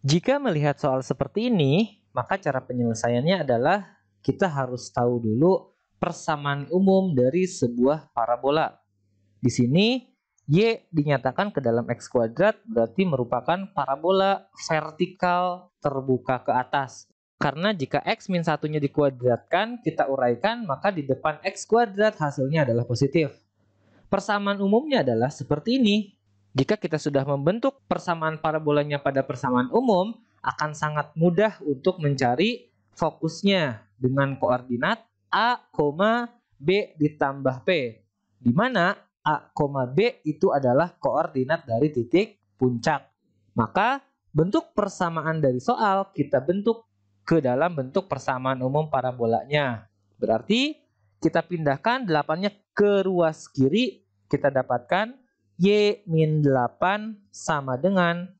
Jika melihat soal seperti ini, maka cara penyelesaiannya adalah kita harus tahu dulu persamaan umum dari sebuah parabola. Di sini, Y dinyatakan ke dalam X kuadrat berarti merupakan parabola vertikal terbuka ke atas. Karena jika X min satunya dikuadratkan, kita uraikan, maka di depan X kuadrat hasilnya adalah positif. Persamaan umumnya adalah seperti ini. Jika kita sudah membentuk persamaan parabolanya pada persamaan umum, akan sangat mudah untuk mencari fokusnya dengan koordinat A, B ditambah P. Di mana A, B itu adalah koordinat dari titik puncak. Maka bentuk persamaan dari soal kita bentuk ke dalam bentuk persamaan umum parabolanya. Berarti kita pindahkan delapannya ke ruas kiri, kita dapatkan Y min 8 sama dengan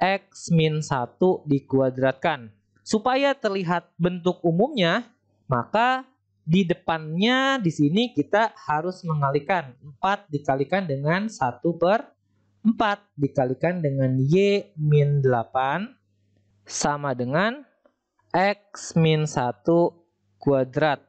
X min 1 dikuadratkan. Supaya terlihat bentuk umumnya, maka di depannya di sini kita harus mengalikan 4 dikalikan dengan 1 per 4 dikalikan dengan Y min 8 sama dengan X min 1 kuadrat.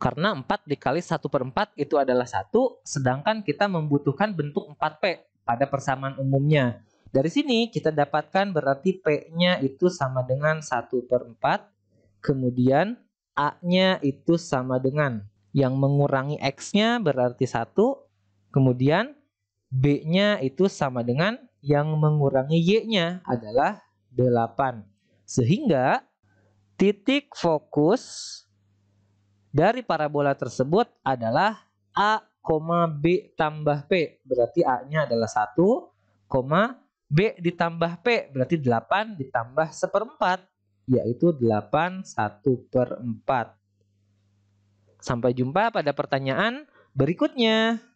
Karena 4 dikali 1 per 4 itu adalah 1, sedangkan kita membutuhkan bentuk 4P pada persamaan umumnya. Dari sini kita dapatkan berarti P-nya itu sama dengan 1 per 4, kemudian A-nya itu sama dengan yang mengurangi X-nya berarti 1, kemudian B-nya itu sama dengan yang mengurangi Y-nya adalah 8. Sehingga titik fokus dari parabola tersebut adalah A, B tambah P. Berarti A-nya adalah 1, B ditambah P. Berarti 8 ditambah 1 per 4. Yaitu 8 1 per 4. Sampai jumpa pada pertanyaan berikutnya.